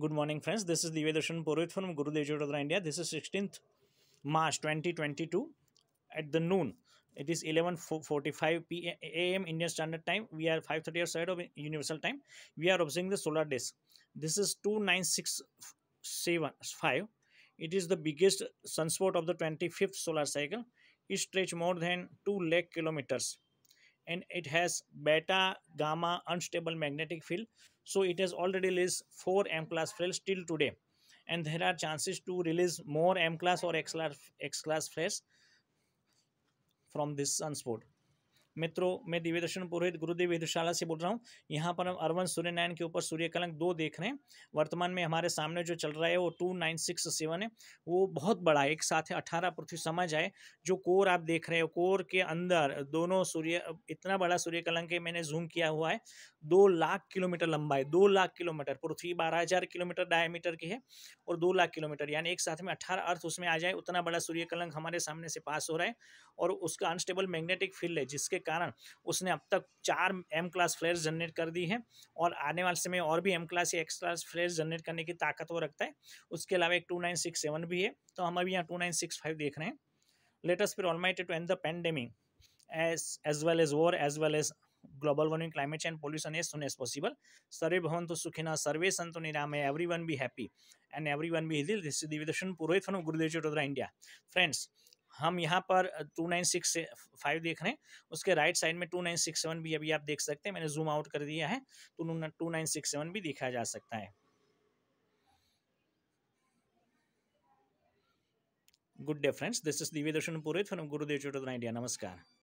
Good morning, friends. This is Divyadarshan Purohit from Gurudev Jyotadra India. This is 16th March 2022 at the noon. It is 11.45 a.m. Indian Standard Time. We are 5.30 outside of Universal Time. We are observing the solar disk. This is 29675. It is the biggest sunspot of the 25th solar cycle. It stretches more than 2 lakh kilometers and it has beta gamma unstable magnetic field so it has already released four m class flares till today and there are chances to release more m class or x class x class flares from this sunspot मित्रों मैं दिव्यदर्शन पुरोहित गुरुदेव विदुशाला से बोल रहा हूँ यहाँ पर हम अरवन सूर्य के ऊपर सूर्य कलंक दो देख रहे हैं वर्तमान में हमारे सामने जो चल रहा है वो टू नाइन सिक्स सेवन है वो बहुत बड़ा है एक साथ है अठारह पृथ्वी समझ आए जो कोर आप देख रहे हो कोर के अंदर दोनों सूर्य इतना बड़ा सूर्य कलंक है मैंने जूम किया हुआ है दो लाख किलोमीटर लंबा है दो लाख किलोमीटर पृथ्वी बारह हजार किलोमीटर डायमीटर की है और दो लाख किलोमीटर यानी एक साथ में अठारह अर्थ उसमें आ जाए उतना बड़ा सूर्य कलंक हमारे सामने से पास हो रहा है और उसका अनस्टेबल मैग्नेटिक फील्ड है जिसके कारण उसने अब तक चार एम क्लास फ्लेयर जनरेट कर दी है और आने वाले समय और भी एम क्लास या एक्स क्लास फ्लेयर जनरेट करने की ताकत वो रखता है उसके अलावा एक टू नाइन सिक्स सेवन भी है तो हम अभी यहाँ टू नाइन सिक्स फाइव देख रहे हैं लेटेस्ट फिर almighty to end the pandemic as as well as war as well as global warming climate change pollution as soon as possible सर्वे भवन तो सुखी न सर्वे संतो निरामय every one be happy and every one be दिल दिवदर्शन पुरोहित फन गुरुदेव चटोदरा इंडिया फ्रेंड्स हम यहाँ पर टू नाइन सिक्स फाइव देख रहे हैं उसके राइट साइड में टू नाइन सिक्स सेवन भी अभी आप देख सकते हैं मैंने जूम आउट कर दिया है टू नाइन सिक्स सेवन भी देखा जा सकता है good day friends this is Divya Purohit from गुरुदेव चोटोदरा इंडिया नमस्कार